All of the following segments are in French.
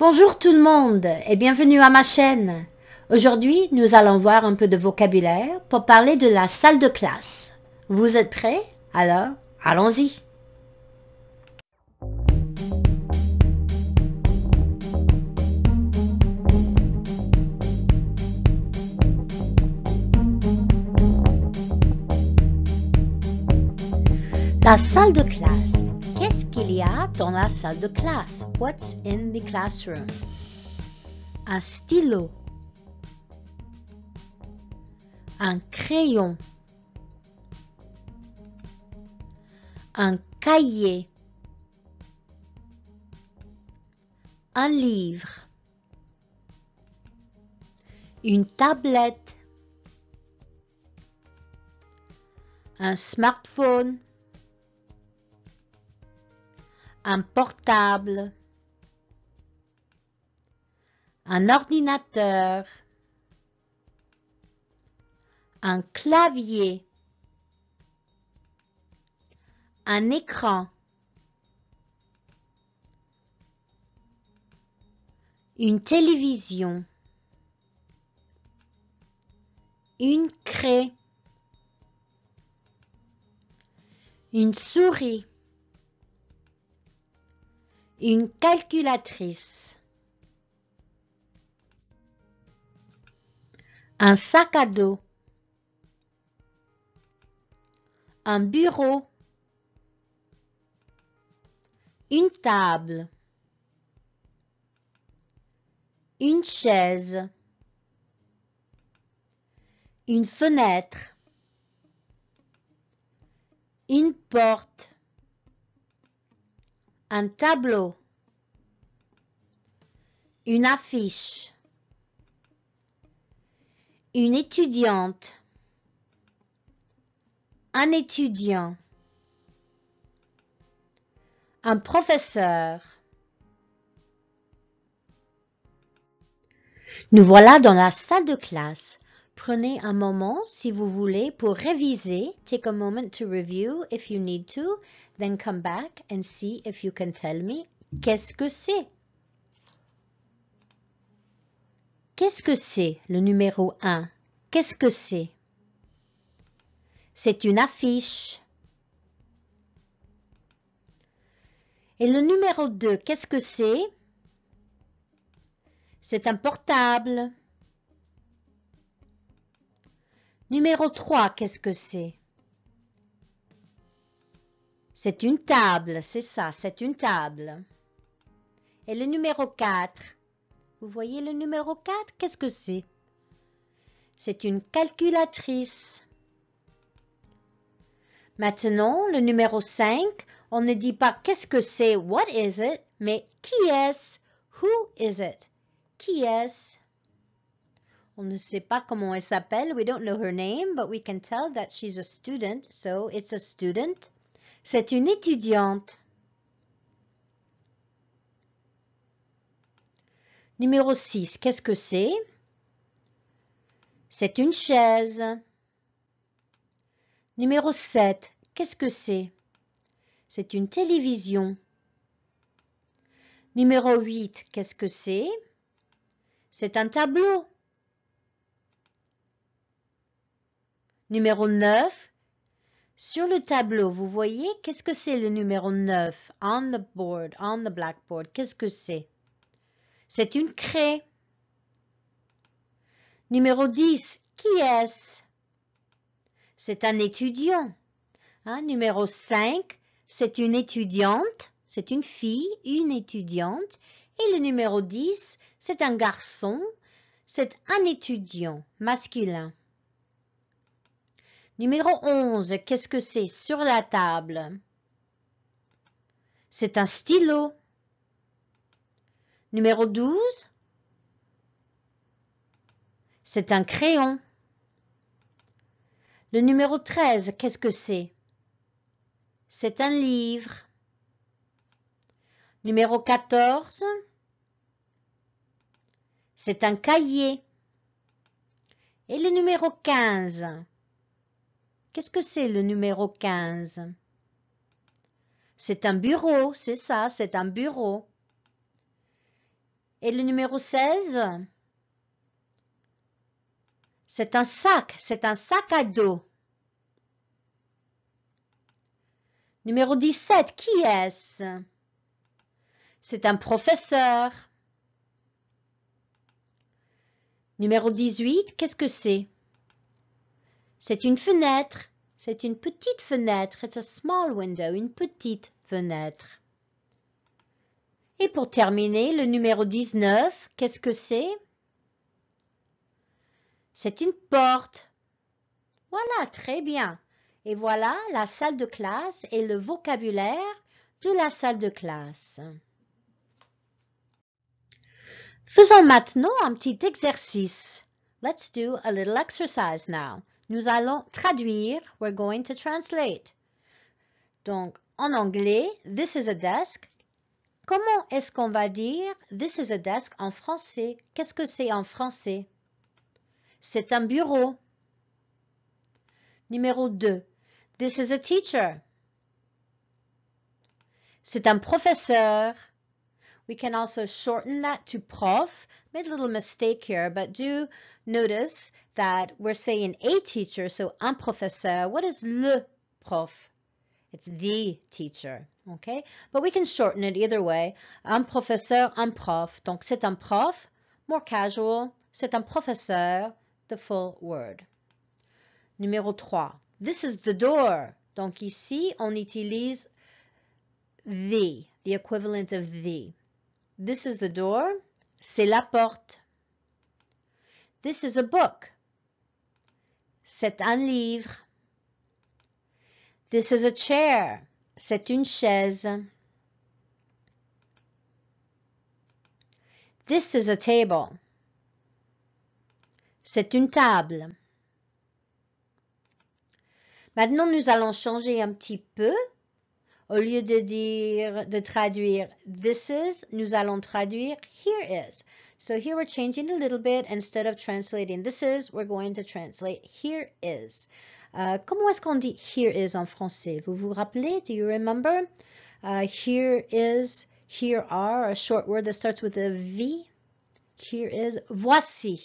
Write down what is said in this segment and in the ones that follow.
Bonjour tout le monde et bienvenue à ma chaîne. Aujourd'hui, nous allons voir un peu de vocabulaire pour parler de la salle de classe. Vous êtes prêts Alors, allons-y. La salle de classe y a dans la salle de classe? What's in the classroom? Un stylo. Un crayon. Un cahier. Un livre. Une tablette. Un smartphone un portable, un ordinateur, un clavier, un écran, une télévision, une craie, une souris, une calculatrice. Un sac à dos. Un bureau. Une table. Une chaise. Une fenêtre. Une porte un tableau, une affiche, une étudiante, un étudiant, un professeur. Nous voilà dans la salle de classe prenez un moment, si vous voulez, pour réviser. Take a moment to review if you need to, then come back and see if you can tell me qu'est-ce que c'est. Qu'est-ce que c'est le numéro 1 Qu'est-ce que c'est C'est une affiche. Et le numéro 2, qu'est-ce que c'est C'est un portable. Numéro 3, qu'est-ce que c'est C'est une table, c'est ça, c'est une table. Et le numéro 4 Vous voyez le numéro 4 Qu'est-ce que c'est C'est une calculatrice. Maintenant, le numéro 5, on ne dit pas qu'est-ce que c'est, what is it, mais qui est-ce, who is it, qui est-ce. On ne sait pas comment elle s'appelle. We don't know her name, but we can tell that she's a student. So it's a student. C'est une étudiante. Numéro 6, qu'est-ce que c'est C'est une chaise. Numéro 7, qu'est-ce que c'est C'est une télévision. Numéro 8, qu'est-ce que c'est C'est un tableau. Numéro 9. Sur le tableau, vous voyez, qu'est-ce que c'est le numéro 9? On the board, on the blackboard, qu'est-ce que c'est? C'est une craie. Numéro 10. Qui est-ce? C'est un étudiant. Hein, numéro 5. C'est une étudiante. C'est une fille, une étudiante. Et le numéro 10, c'est un garçon, c'est un étudiant masculin. Numéro 11. Qu'est-ce que c'est sur la table? C'est un stylo. Numéro 12. C'est un crayon. Le numéro 13, qu'est-ce que c'est C'est un livre. Numéro 14, c'est un cahier. Et le numéro 15, Qu'est-ce que c'est le numéro 15 C'est un bureau, c'est ça, c'est un bureau. Et le numéro 16 C'est un sac, c'est un sac à dos. Numéro 17, qui est-ce C'est un professeur. Numéro 18, qu'est-ce que c'est c'est une fenêtre. C'est une petite fenêtre. It's a small window. Une petite fenêtre. Et pour terminer, le numéro 19, qu'est-ce que c'est C'est une porte. Voilà, très bien. Et voilà la salle de classe et le vocabulaire de la salle de classe. Faisons maintenant un petit exercice. Let's do a little exercise now. Nous allons traduire. We're going to translate. Donc, en anglais, this is a desk. Comment est-ce qu'on va dire this is a desk en français? Qu'est-ce que c'est en français? C'est un bureau. Numéro 2. This is a teacher. C'est un professeur. We can also shorten that to prof made a little mistake here, but do notice that we're saying a teacher, so un professeur. What is le prof? It's the teacher, okay? But we can shorten it either way. Un professeur, un prof. Donc, c'est un prof, more casual. C'est un professeur, the full word. Numéro 3. This is the door. Donc, ici, on utilise the, the equivalent of the. This is the door. C'est la porte. This is a book. C'est un livre. This is a chair. C'est une chaise. This is a table. C'est une table. Maintenant, nous allons changer un petit peu au lieu de dire, de traduire this is, nous allons traduire here is. So here we're changing a little bit. Instead of translating this is, we're going to translate here is. Euh, comment est-ce qu'on dit here is en français? Vous vous rappelez? Do you remember? Euh, here is, here are, a short word that starts with a V. Here is, voici.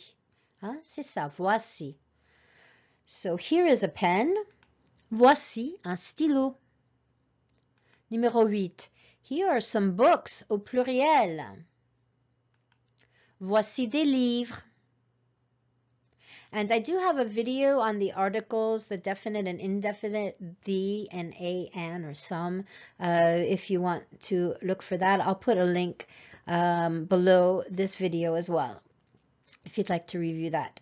Hein? C'est ça, voici. So here is a pen. Voici un stylo. Numéro 8. Here are some books au pluriel. Voici des livres. And I do have a video on the articles, the definite and indefinite, the and a and or some, uh, if you want to look for that. I'll put a link um, below this video as well, if you'd like to review that.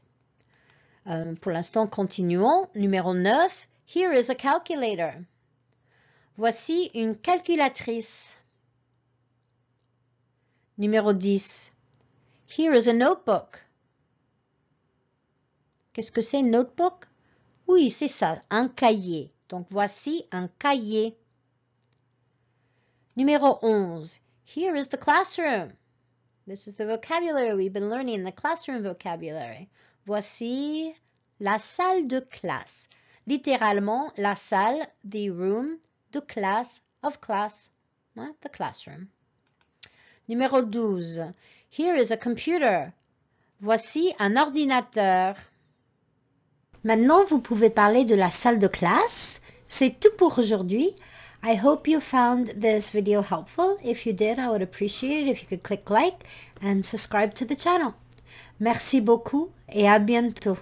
Um, pour l'instant, continuons. Numéro 9, here is a calculator. Voici une calculatrice. Numéro 10. Here is a notebook. Qu'est-ce que c'est notebook Oui, c'est ça, un cahier. Donc voici un cahier. Numéro 11. Here is the classroom. This is the vocabulary we've been learning the classroom vocabulary. Voici la salle de classe. Littéralement, la salle, the room, de classe, of class, the classroom. Numéro 12. Here is a computer. Voici un ordinateur. Maintenant, vous pouvez parler de la salle de classe. C'est tout pour aujourd'hui. I hope you found this video helpful. If you did, I would appreciate it if you could click like and subscribe to the channel. Merci beaucoup et à bientôt.